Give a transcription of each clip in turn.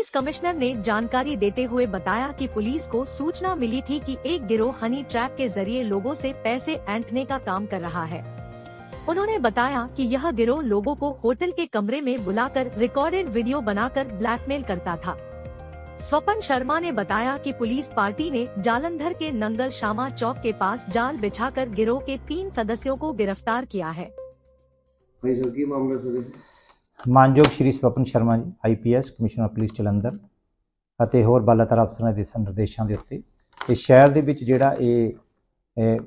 police commissioner ने जानकारी देते हुए बताया कि पुलिस को सूचना मिली थी कि एक गिरोह हनी ट्रैप के जरिए लोगों से पैसे ऐंठने का काम कर रहा है उन्होंने बताया कि यह गिरोह लोगों को होटल के कमरे में बुलाकर रिकॉर्डेड वीडियो बनाकर ब्लैकमेल करता था स्वपन शर्मा ने बताया कि पुलिस पार्टी ने जालंधर के नंगल शामा चौक के पास जाल बिछाकर गिरोह के तीन सदस्यों को गिरफ्तार किया है ਮਾਨਯੋਗ ਸ਼੍ਰੀ ਸਵਪਨ ਸ਼ਰਮਾ ਜੀ ਆਈਪੀਐਸ ਕਮਿਸ਼ਨਰ ਪੁਲਿਸ ਚਲੰਦਰ ਅਤੇ ਹੋਰ ਬਾਲਾਤਰ ਅਫਸਰਾਂ ਦੇ ਸੰਦੇਸ਼ਾਂ ਦੇ ਉੱਤੇ ਇਹ ਸ਼ਹਿਰ ਦੇ ਵਿੱਚ ਜਿਹੜਾ ਇਹ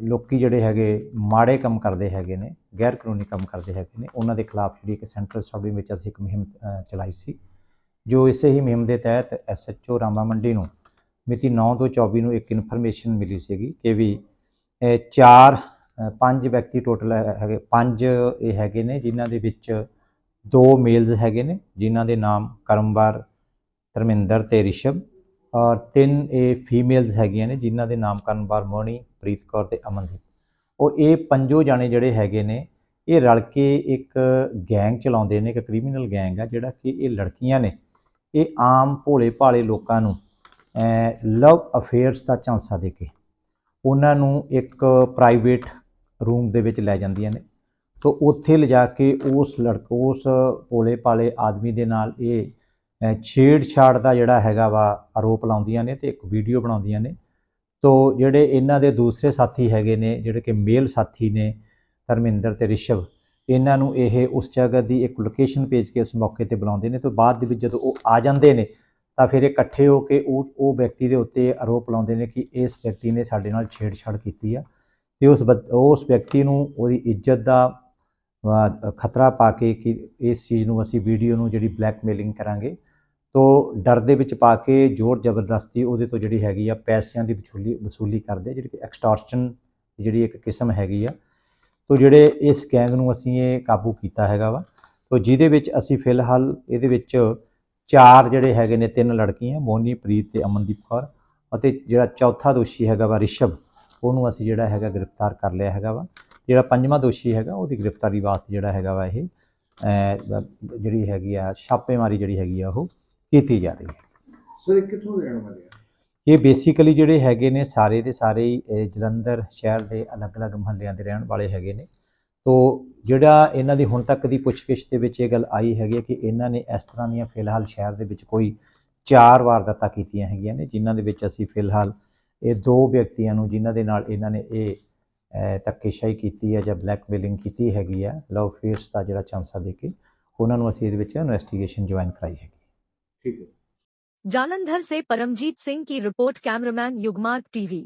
ਲੋਕੀ ਜਿਹੜੇ ਹੈਗੇ ਮਾੜੇ ਕੰਮ ਕਰਦੇ ਹੈਗੇ ਨੇ ਗੈਰ ਕਾਨੂੰਨੀ ਕੰਮ ਕਰਦੇ ਹੈਗੇ ਨੇ ਉਹਨਾਂ ਦੇ ਖਿਲਾਫ ਜਿਹੜੀ ਇੱਕ ਸੈਂਟਰਲ ਸਟਾਫਿੰਗ ਵਿੱਚ ਅਸੀਂ ਇੱਕ ਮਹਿੰਮ ਚਲਾਈ ਸੀ ਜੋ ਇਸੇ ਹੀ ਮਹਿੰਮ ਦੇ ਤਹਿਤ ਐਸਐਚਓ ਰਾਮਾ ਮੰਡੀ ਨੂੰ ਮਿਤੀ 9 ਤੋਂ 24 ਨੂੰ ਇੱਕ ਇਨਫੋਰਮੇਸ਼ਨ ਮਿਲੀ ਸੀਗੀ ਕਿ ਵੀ ਚਾਰ ਪੰਜ ਵਿਅਕਤੀ ਟੋਟਲ ਹੈਗੇ ਪੰਜ ਇਹ ਹੈਗੇ ਨੇ ਜਿਨ੍ਹਾਂ ਦੇ ਵਿੱਚ ਦੋ ਮੇਲਸ ਹੈਗੇ ਨੇ ਜਿਨ੍ਹਾਂ ਦੇ ਨਾਮ ਕਰਮਵਾਰ ਧਰਮਿੰਦਰ ਤੇ ਰਿਸ਼ਭ ਔਰ ਤਿੰਨ ਇਹ ਫੀਮੇਲਸ ਹੈਗੀਆਂ ਨੇ ਜਿਨ੍ਹਾਂ ਦੇ ਨਾਮ ਕਰਮਵਾਰ ਮੋਣੀ ਪ੍ਰੀਤ ਕੌਰ ਤੇ ਅਮਨਦੀਪ ਉਹ ਇਹ ਪੰਜੋ ਜਾਣੇ ਜਿਹੜੇ ਹੈਗੇ ਨੇ ਇਹ ਰਲ ਕੇ ਇੱਕ ਗੈਂਗ ਚਲਾਉਂਦੇ ਨੇ ਇੱਕ ਕ੍ਰਿਮੀਨਲ ਗੈਂਗ ਆ ਜਿਹੜਾ ਕਿ ਇਹ ਲੜਕੀਆਂ ਨੇ ਇਹ ਆਮ ਭੋਲੇ ਭਾਲੇ ਲੋਕਾਂ ਨੂੰ ਲਵ ਅਫੇਅਰਸ ਦਾ ਚਾਂਸਾ ਦੇ ਕੇ ਉਹਨਾਂ ਨੂੰ ਇੱਕ ਪ੍ਰਾਈਵੇਟ ਰੂਮ ਦੇ ਵਿੱਚ ਲੈ ਜਾਂਦੀਆਂ ਨੇ ਤੋਂ ਉੱਥੇ ਲਿਜਾ ਕੇ ਉਸ ਲੜਕੋਸ ਪੋਲੇ ਪਾਲੇ ਆਦਮੀ ਦੇ ਨਾਲ ਇਹ ਛੇੜਛਾੜ ਦਾ ਜਿਹੜਾ ਹੈਗਾ ਵਾ ਆਰੋਪ ਲਾਉਂਦੀਆਂ ਨੇ ਤੇ ਇੱਕ ਵੀਡੀਓ ਬਣਾਉਂਦੀਆਂ ਨੇ ਤੋਂ ਜਿਹੜੇ ਇਹਨਾਂ ਦੇ ਦੂਸਰੇ ਸਾਥੀ ਹੈਗੇ ਨੇ ਜਿਹੜੇ ਕਿ ਮੇਲ ਸਾਥੀ ਨੇ ਧਰਮਿੰਦਰ ਤੇ ਰਿਸ਼ਵ ਇਹਨਾਂ ਨੂੰ ਇਹ ਉਸ ਜਗ੍ਹਾ ਦੀ ਇੱਕ ਲੋਕੇਸ਼ਨ ਭੇਜ ਕੇ ਉਸ ਮੌਕੇ ਤੇ ਬੁਲਾਉਂਦੇ ਨੇ ਤੋਂ ਬਾਅਦ ਦੇ ਵਿੱਚ ਜਦੋਂ ਉਹ ਆ ਜਾਂਦੇ ਨੇ ਤਾਂ ਫਿਰ ਇਕੱਠੇ ਹੋ ਕੇ ਉਹ ਉਹ ਵਿਅਕਤੀ ਦੇ ਉੱਤੇ ਆਰੋਪ ਲਾਉਂਦੇ ਨੇ ਕਿ ਇਸ ਵਿਅਕਤੀ ਨੇ ਸਾਡੇ ਨਾਲ ਛੇੜਛਾੜ ਕੀਤੀ ਆ ਤੇ ਉਸ ਉਸ ਵਿਅਕਤੀ ਨੂੰ ਉਹਦੀ ਇੱਜ਼ਤ ਦਾ ਖਤਰਾ ਪਾ ਕੇ ਕਿ ਇਸ ਚੀਜ਼ ਨੂੰ ਅਸੀਂ ਵੀਡੀਓ ਨੂੰ ਜਿਹੜੀ ਬਲੈਕਮੇਲਿੰਗ ਕਰਾਂਗੇ ਤੋ ਡਰ ਦੇ ਵਿੱਚ ਪਾ ਕੇ ਜ਼ੋਰ ਜ਼ਬਰਦਸਤੀ ਉਹਦੇ ਤੋਂ ਜਿਹੜੀ ਹੈਗੀ ਆ ਪੈਸਿਆਂ ਦੀ ਵਸੂਲੀ ਵਸੂਲੀ ਕਰਦੇ ਜਿਹੜੀ ਕਿ ਐਕਸਟੋਰਸ਼ਨ ਜਿਹੜੀ ਇੱਕ ਕਿਸਮ ਹੈਗੀ ਆ ਤੋ ਜਿਹੜੇ ਇਸ ਗੈਂਗ ਨੂੰ ਅਸੀਂ ਇਹ ਕਾਬੂ ਕੀਤਾ ਹੈਗਾ ਵਾ ਤੋ ਜਿਹਦੇ ਵਿੱਚ ਅਸੀਂ ਫਿਲਹਾਲ ਇਹਦੇ ਵਿੱਚ ਚਾਰ ਜਿਹੜੇ ਹੈਗੇ ਨੇ ਤਿੰਨ ਲੜਕੀਆਂ ਮੋਨੀ ਪ੍ਰੀਤ ਤੇ ਅਮਨਦੀਪ ਕੌਰ ਅਤੇ ਜਿਹੜਾ ਚੌਥਾ ਦੋਸ਼ੀ ਹੈਗਾ ਵਾ ਰਿਸ਼ਭ ਉਹਨੂੰ ਅਸੀਂ ਜਿਹੜਾ ਹੈਗਾ ਗ੍ਰਿਫਤਾਰ ਕਰ ਲਿਆ ਹੈਗਾ ਵਾ ਜਿਹੜਾ ਪੰਜਵਾਂ ਦੋਸ਼ੀ ਹੈਗਾ ਉਹਦੀ ਗ੍ਰਿਫਤਾਰੀ ਵਾਸਤੇ ਜਿਹੜਾ ਹੈਗਾ ਵਾ ਇਹ ਜਿਹੜੀ ਹੈਗੀ ਆ ਛਾਪੇਮਾਰੀ ਜਿਹੜੀ ਹੈਗੀ ਆ ਉਹ ਕੀਤੀ ਜਾ ਰਹੀ ਹੈ ਸਰ ਇਹ ਕਿੱਥੋਂ ਰਹਿਣ ਵਾਲੇ ਆ ਇਹ ਬੇਸਿਕਲੀ ਜਿਹੜੇ ਹੈਗੇ ਨੇ ਸਾਰੇ ਦੇ ਸਾਰੇ ਜਲੰਧਰ ਸ਼ਹਿਰ ਦੇ ਅਲੱਗ-ਅਲੱਗ ਮਹੱਲਿਆਂ ਦੇ ਰਹਿਣ ਵਾਲੇ ਹੈਗੇ ਨੇ ਤੋਂ ਜਿਹੜਾ ਇਹਨਾਂ ਦੀ ਹੁਣ ਤੱਕ ਦੀ ਪੁੱਛਗਿੱਛ ਦੇ ਵਿੱਚ ਇਹ ਗੱਲ ਆਈ ਹੈਗੀ ਕਿ ਇਹਨਾਂ ਨੇ ਇਸ ਤਰ੍ਹਾਂ ਦੀਆਂ ਫਿਲਹਾਲ ਸ਼ਹਿਰ ਦੇ ਵਿੱਚ ਕੋਈ ਚਾਰ ਵਾਰਦਾਤਾਂ ਕੀਤੀਆਂ ਹੈਗੀਆਂ ਨੇ ਜਿਨ੍ਹਾਂ ਦੇ ਵਿੱਚ ਅਸੀਂ ਫਿਲਹਾਲ ਇਹ ਦੋ ਵਿਅਕਤੀਆਂ ਨੂੰ ਜਿਨ੍ਹਾਂ ਦੇ ਨਾਲ ਇਹਨਾਂ ਨੇ ਇਹ ਧੱਕੇਸ਼ਾਹੀ ਕੀਤੀ ਹੈ ਜਾਂ ਬਲੈਕਮੇਲਿੰਗ ਕੀਤੀ ਹੈਗੀ ਆ ਲਵ ਫੇਅਰਸ ਦਾ ਜਿਹੜਾ ਚਾਂਸਾ ਦੇ ਕੇ ਉਹਨਾਂ ਨੂੰ ਅਸੀਂ ਇਹਦੇ ਵਿੱਚ ਇਨਵੈਸਟੀਗੇਸ਼ਨ ਜੁਆਇਨ ਕਰਾਈ ਹੈਗੀ ਠੀਕ ਹੈ जालंधर से परमजीत सिंह की रिपोर्ट कैमरामैन युगमार्ग टीवी